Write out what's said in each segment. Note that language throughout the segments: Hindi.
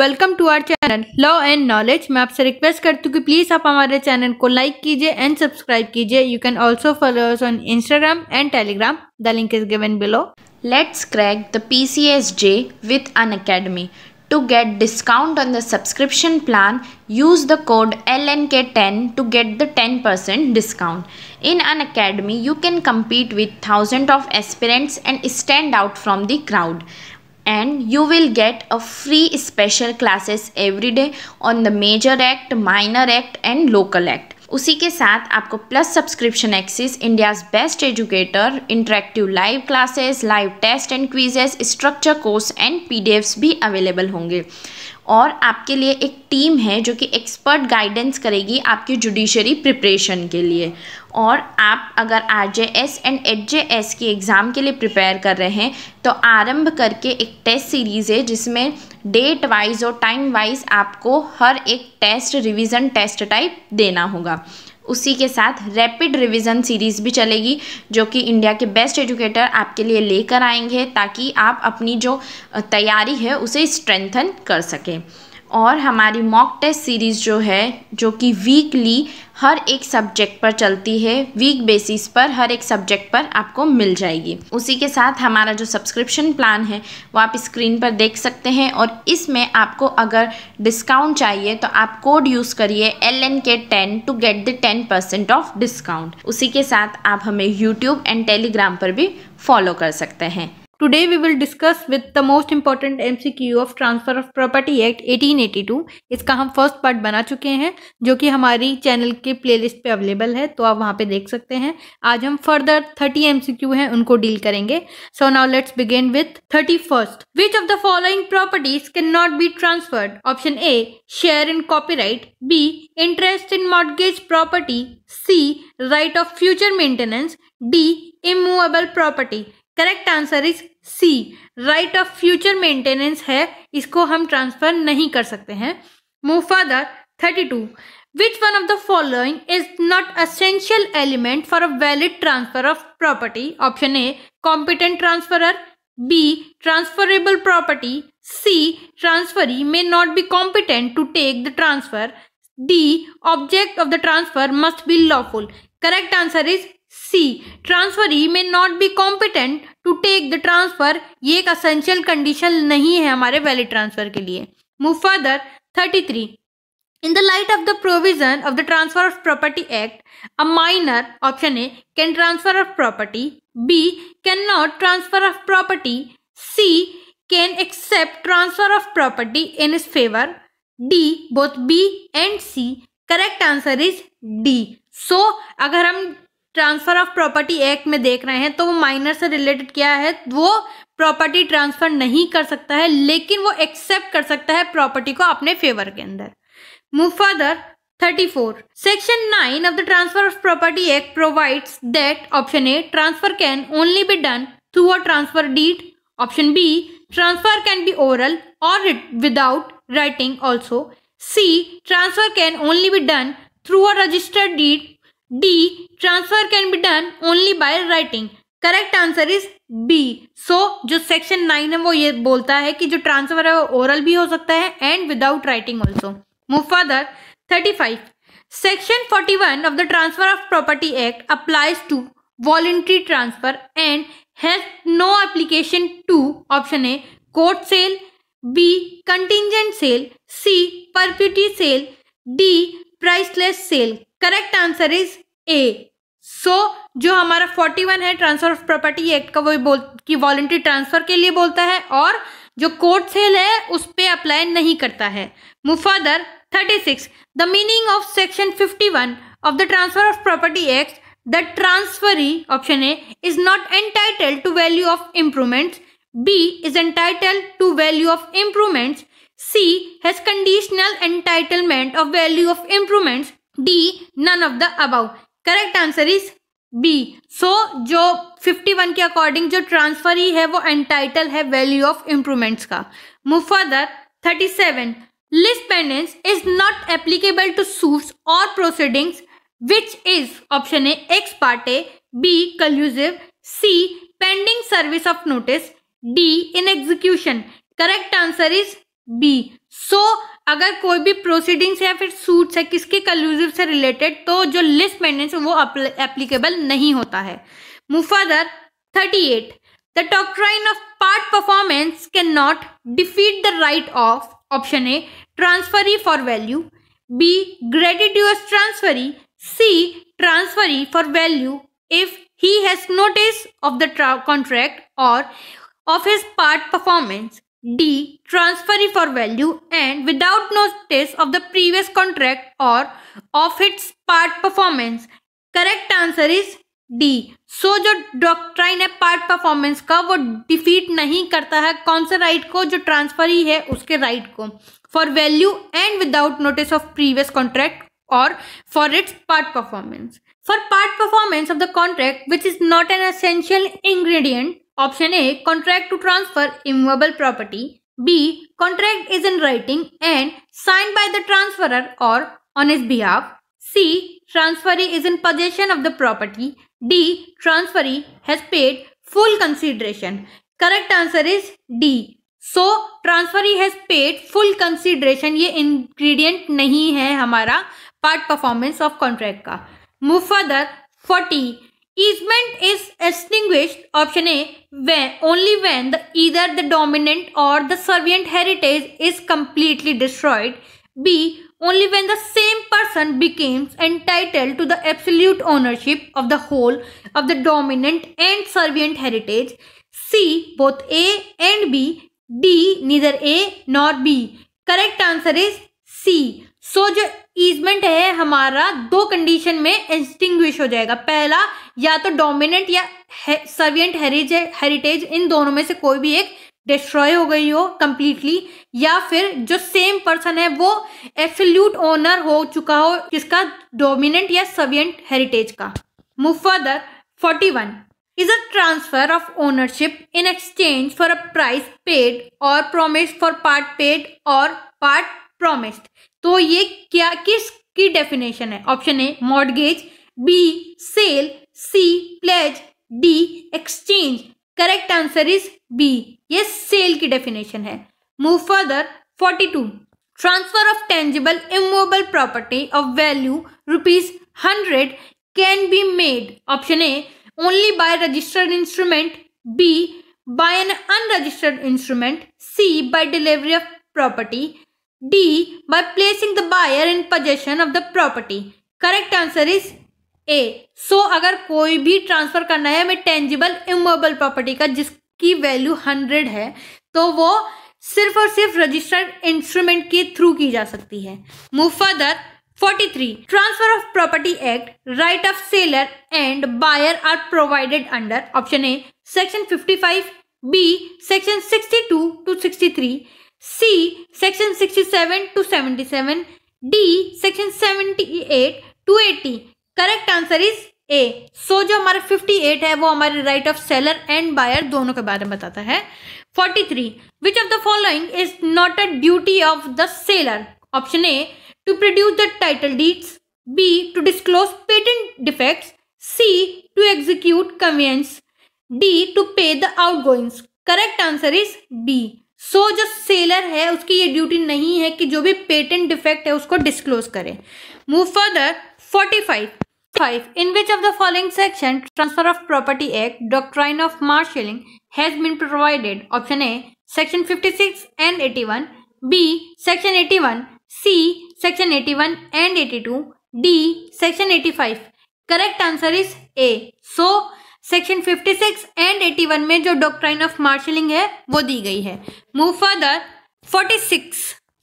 Welcome to our channel law and knowledge मैं आपसे रिक्वेस्ट करती हूँ कि प्लीज़ आप हमारे चैनल को लाइक कीजिए एंड सब्सक्राइब कीजिए you can also followers on Instagram and Telegram the link is given below let's crack the P C S J with Unacademy To get discount on the subscription plan, use the code LNK10 to get the 10% discount. In an academy, you can compete with thousands of aspirants and stand out from the crowd. and you will get a free special classes every day on the major act, minor act and local act. उसी के साथ आपको plus subscription access India's best educator interactive live classes live test and quizzes structure course and PDFs भी अवेलेबल होंगे और आपके लिए एक टीम है जो कि एक्सपर्ट गाइडेंस करेगी आपकी जुडिशरी प्रिपरेशन के लिए और आप अगर R J S and H J S की एग्ज़ाम के लिए प्रिपेयर कर रहे हैं तो आरंभ करके एक टेस्ट सीरीज़ है जिसमें डेट वाइज और टाइम वाइज आपको हर एक टेस्ट रिवीजन टेस्ट टाइप देना होगा उसी के साथ रैपिड रिवीजन सीरीज़ भी चलेगी जो कि इंडिया के बेस्ट एजुकेटर आपके लिए लेकर आएंगे ताकि आप अपनी जो तैयारी है उसे स्ट्रेंथन कर सकें और हमारी मॉक टेस्ट सीरीज़ जो है जो कि वीकली हर एक सब्जेक्ट पर चलती है वीक बेसिस पर हर एक सब्जेक्ट पर आपको मिल जाएगी उसी के साथ हमारा जो सब्सक्रिप्शन प्लान है वो आप स्क्रीन पर देख सकते हैं और इसमें आपको अगर डिस्काउंट चाहिए तो आप कोड यूज़ करिए L N K ten to get the ten percent off discount उसी के साथ आप हमें यूट्यूब एंड टेलीग्राम पर भी फॉलो कर सकते हैं Today we will discuss with the most important MCQ of Transfer of Property Act 1882 इसका हम फर्स्ट पार्ट बना चुके हैं जो कि हमारी चैनल के प्लेलिस्ट पे अवेलेबल है तो आप वहाँ पे देख सकते हैं आज हम फर्दर 30 MCQ हैं उनको डील करेंगे so now let's begin with thirty first which of the following properties can not be transferred option A share in copyright B interest in mortgage property C right of future maintenance D immovable property correct answer is C right of future maintenance है इसको हम ट्रांसफर नहीं कर सकते हैं move further thirty two which one of the following is not essential element for a valid transfer of property option A competent transfer B transferable property C transferee may not be competent to take the transfer D object of the transfer must be lawful correct answer is C. Transferee may not be competent to take the transfer. ये एक असेंशियल कंडीशन नहीं है हमारे वैलिड ट्रांसफर के लिए move further 33. In the light of the provision of the Transfer of Property Act, a minor, option A, can transfer of property. B. Cannot transfer of property. C. Can accept transfer of property in its favor. D. Both B and C. Correct answer is D so अगर हम ट्रांसफर ऑफ प्रॉपर्टी एक्ट में देख रहे हैं तो वो माइनर से रिलेटेड क्या है वो प्रॉपर्टी ट्रांसफर नहीं कर सकता है लेकिन वो एक्सेप्ट कर सकता है प्रॉपर्टी को अपने फेवर के अंदर move further thirty four section nine of the transfer of property act provide that option A transfer can only be done through a transfer deed option B transfer can be oral और without writing also C transfer can only be done through a registered deed D. Transfer can be done only by writing. Correct answer is B so जो सेक्शन नाइन है वो ये बोलता है कि जो ट्रांसफर है वो ओरल भी हो सकता है and without writing also move further thirty five section forty one of the transfer of property act applies to voluntary transfer and has no application to option A court sale B contingent sale C perpetuity sale D priceless sale correct answer is A so जो हमारा 41 है ट्रांसफर ऑफ प्रॉपर्टी एक्ट का वो बोल की वॉलेंट्री ट्रांसफर के लिए बोलता है और जो कोर्ट सेल है उस पर अप्लाई नहीं करता है move further 36 the meaning of section 51 of the transfer of property act the transferee option A is not entitled to value of improvements B is entitle to value of improvements C has conditional entitlement of value of improvements. D none of the above. Correct answer is B. So जो 51 के according जो transfer ही है वो entitle है value of improvements का. Move further 37. List pendants is not applicable to suits or proceedings which is option A ex parte, B collusive, C pending service of notice, D in execution. Correct answer is B so अगर कोई भी प्रोसीडिंग्स या फिर सूट्स है किसके कलूजिव से रिलेटेड तो जो लिस्ट मेंटेनेंस वो एप्लीकेबल नहीं होता है move further thirty eight the doctrine of part performance can not defeat the right of option A transferee for value B gratuitous transferee C transferee for value if he has notice of the contract और of his part performance D. Transferee for value and without notice of the previous contract or of its part performance. Correct answer is D so जो डॉक्ट्राइन है पार्ट परफॉर्मेंस का वो डिफीट नहीं करता है कौन सा राइट को जो ट्रांसफर ही है उसके राइट को for value and without notice of previous contract or for its part performance for part performance of the contract which is not an essential ingredient option A contract to transfer immovable property B contract is in writing and sign by the transferor or on his behalf C transferee is in possession of the property D transferee has paid full consideration correct answer is D so transferee has paid full consideration ये इंग्रीडियंट नहीं है हमारा पार्ट परफॉर्मेंस ऑफ कॉन्ट्रैक्ट का move further forty Easement is extinguished option A when, only when the, either the dominant or the servient heritage is completely destroyed. B. Only when the same person becomes entitled to the absolute ownership of the whole of the dominant and servient heritage. C. Both A and B. D. Neither A nor B. Correct answer is C. So, जो ईजमेंट है हमारा दो कंडीशन में एक्सटिंग्विश हो जाएगा पहला या तो डोमिनेंट या सर्वियंट हेरिज हेरिटेज इन दोनों में से कोई भी एक डिस्ट्रॉय हो गई हो कम्प्लीटली या फिर जो सेम पर्सन है वो एफल्यूट ओनर हो चुका हो किसका डोमिनेंट या सर्वियंट हेरिटेज का move further forty one is a transfer of ownership in exchange for a price paid or promise for part paid or part promised तो ये क्या किस की डेफिनेशन है option A mortgage B sale C pledge D exchange correct answer is B ये सेल की डेफिनेशन है move further 42 transfer of tangible immovable property of value rupees hundred can be made option A only by registered instrument B by an unregistered instrument C by delivery of property D. By placing the buyer in possession of the property. Correct answer is A. So अगर कोई भी transfer करना है हमें tangible immovable property का जिसकी value हंड्रेड है तो वो सिर्फ और सिर्फ registered instrument के through की जा सकती है Move further. 43 transfer of property act right of seller and buyer are provided under option a section 55 b section 62 to 63 C section sixty seven to seventy seven D section seventy eight to eighty correct answer is A so जो हमारा फिफ्टी एट है वो हमारे right of seller and buyer दोनों के बारे में बताता है forty three which of the following is not a duty of the seller option A to produce the title deeds B to disclose patent defect C to execute conveyance D to pay the out correct answer is B so so, जो सेलर है उसकी ये ड्यूटी नहीं है कि जो भी पेटेंट डिफेक्ट है उसको डिस्क्लोज करें move further forty five five in which of the following section transfer of property act doctrine of marshalling has been provided option A section fifty six and eighty one B section eighty one C section eighty one and eighty two D section eighty five correct answer is A so section 56 and 81 में जो डॉक्ट्राइन ऑफ मार्शलिंग है वो दी गई है move further 46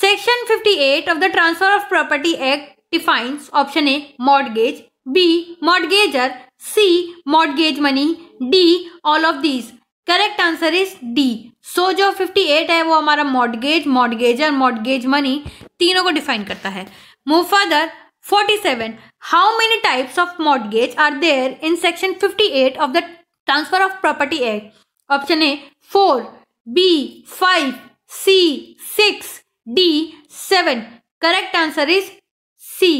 section 58 of the transfer of property act defines option A mortgage B mortgagor C mortgage money D all of these correct answer is D so जो 58 है वो हमारा मॉडगेज मॉडगेजर मॉडगेज मनी तीनों को डिफाइन करता है move further 47 how many types of mortgage are there in section 58 of the transfer of property act option a 4 b 5 c 6 D seven correct answer is C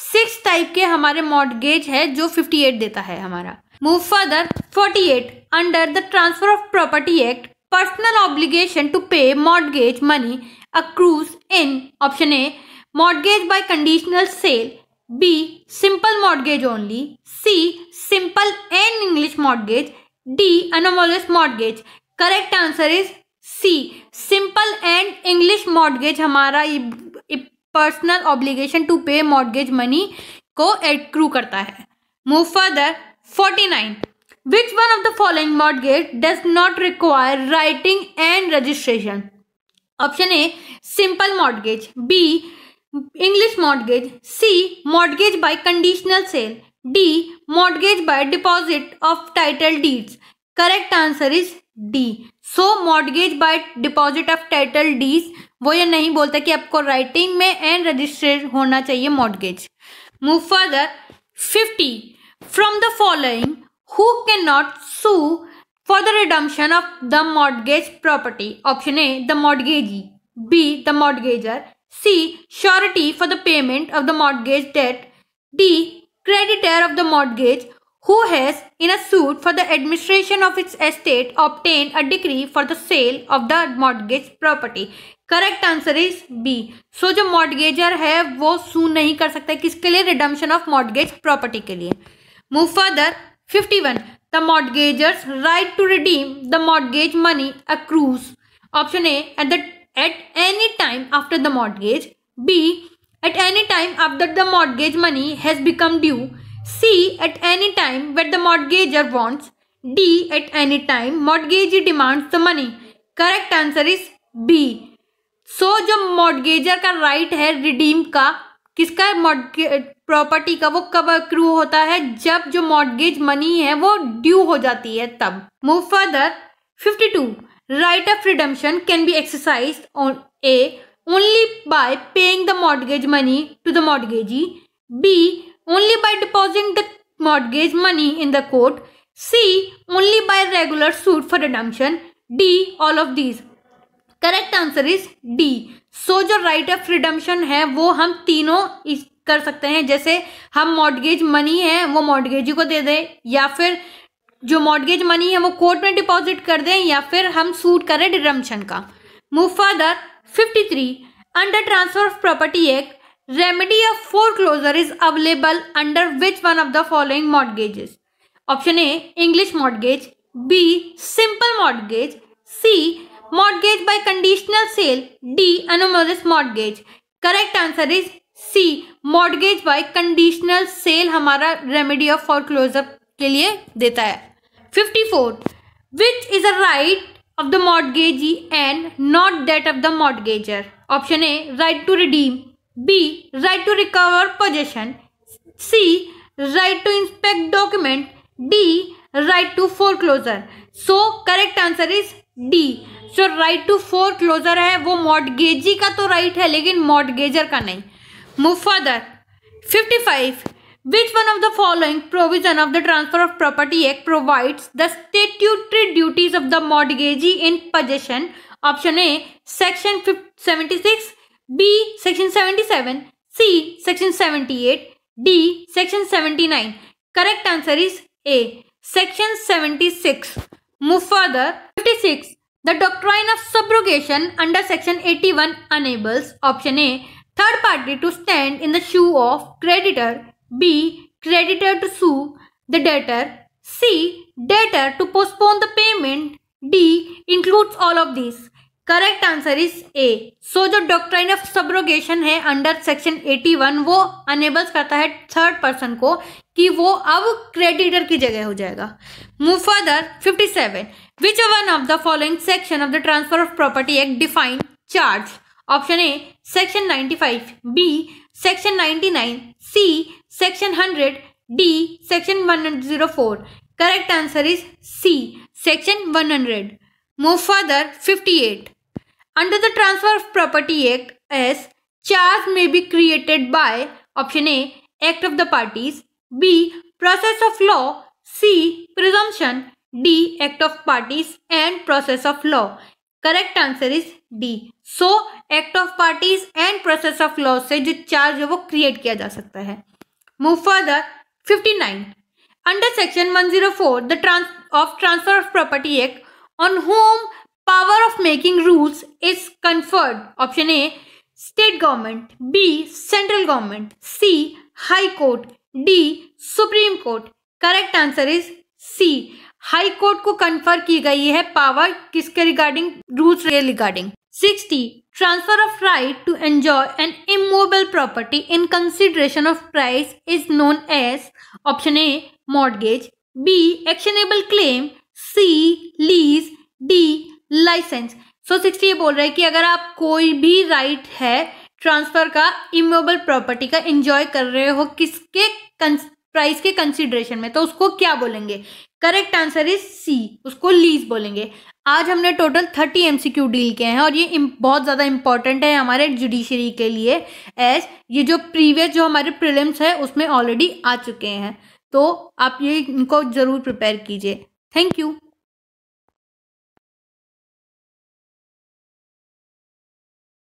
six type के हमारे मॉडगेज है जो फिफ्टी एट देता है हमारा move further forty eight under the transfer of property act personal obligation to pay mortgage money accrues in option A mortgage by conditional sale B simple mortgage only C simple and English mortgage D anomalous mortgage correct answer is C simple and English mortgage हमारा personal obligation to pay mortgage money को एक्रू करता है move further forty nine which one of the following mortgage does not require writing and registration option A simple mortgage B English mortgage C mortgage by conditional sale D mortgage by deposit of title deeds correct answer is D so mortgage by deposit of title deeds वो ये नहीं बोलता कि आपको राइटिंग में एंड रजिस्टर्ड होना चाहिए mortgage move further fifty from the following who can not sue for the redemption of the mortgage property option A the mortgagee B the mortgagor C. Surety for the payment of the mortgage debt. D. Creditor of the mortgage who has, in a suit for the administration of its estate, obtained a decree for the sale of the mortgage property. Correct answer is B. So, the mortgager hai, wo soon nahi kar sakta hai, ke redemption of mortgage property ke Move further. 51. The mortgager's right to redeem the mortgage money accrues. Option A. At, the, at any time. after the mortgage b at any time after the mortgage money has become due c at any time when the mortgagor wants d at any time mortgagee demands the money correct answer is b so jo mortgagor ka right hai redeem ka किसका प्रॉपर्टी का वो कब अक्रू होता है जब जो मॉडगेज मनी है वो ड्यू हो जाती है तब move further 52 right of redemption can be exercise on A by paying the mortgage money to the mortgagee. B. Only by depositing the mortgage money in the court. C. Only by regular suit for redemption. D. All of these. Correct answer is D so जो राइट ऑफ रिडम्शन है वो हम तीनों कर सकते हैं जैसे हम मॉडगेज मनी है वो मॉडगेजी को दे दें या फिर जो मॉडगेज मनी है वो कोर्ट में डिपॉजिट कर दें या फिर हम सूट करें डिडम्शन का move further fifty three Under Transfer of Property Act, remedy of foreclosure is available under which one of the following mortgages? Option A English mortgage, B simple mortgage, C mortgage by conditional sale, D anonymous mortgage. Correct answer is C mortgage by conditional sale हमारा रेमेडी ऑफ फॉरक्लोजर के लिए देता है fifty four which is a right of the mortgagee and not that of the mortgager. Option A. Right to redeem. B. Right to recover possession. C. Right to inspect document. D. Right to foreclosure. So correct answer is D. जो राइट टू फोर क्लोजर है वो मॉडगेजी का तो राइट है लेकिन मॉडगेजर का नहीं move further fifty five Which one of the following provision of the Transfer of Property Act provides the statutory duties of the mortgagee in possession? Option A, Section 76, B, Section 77, C, Section 78, D, Section 79. Correct answer is A, Section 76. Move further. 56. The doctrine of subrogation under Section 81 enables option A, third party to stand in the shoe of creditor B. Creditor to sue the debtor. C. Debtor to postpone the payment. D. Includes all of these. Correct answer is A so जो डॉक्ट्राइन ऑफ सब्रोगेशन है अंडर सेक्शन 81 वो अनेबल्स करता है थर्ड पर्सन को कि वो अब क्रेडिटर की जगह हो जाएगा move further 57 seven which one of the following section of the transfer of property act define charge option A section 95 B section 99 C section hundred D section one zero four correct answer is C section one hundred move further fifty eight under the transfer of property act as charge may be created by option A act of the parties B process of law C presumption D act of parties and process of law correct answer is D so act of parties and process of law से जो चार्ज है वो क्रिएट किया जा सकता है move further 59 under section 104 the trans of transfer of property act on whom power of making rules is conferred option a state government b central government c high court d supreme court correct answer is c high court ko confer ki gayi hai power kiske regarding rules के regarding 60. Transfer of right to enjoy an immovable property in consideration of price is known as option A mortgage, B actionable claim, C lease, D license so sixty ये बोल रहा है कि अगर आप कोई भी राइट right है ट्रांसफर का इमोबल प्रॉपर्टी का एंजॉय कर रहे हो किसके प्राइस के कंसिडरेशन में तो उसको क्या बोलेंगे करेक्ट आंसर इज सी उसको लीज बोलेंगे आज हमने total thirty M C Q deal किए हैं और ये बहुत ज़्यादा इंपॉर्टेंट है हमारे जुडिशरी के लिए एज ये जो प्रीवियस जो हमारे प्रिलिम्स है उसमें ऑलरेडी आ चुके हैं तो आप ये इनको ज़रूर प्रिपेयर कीजिए थैंक यू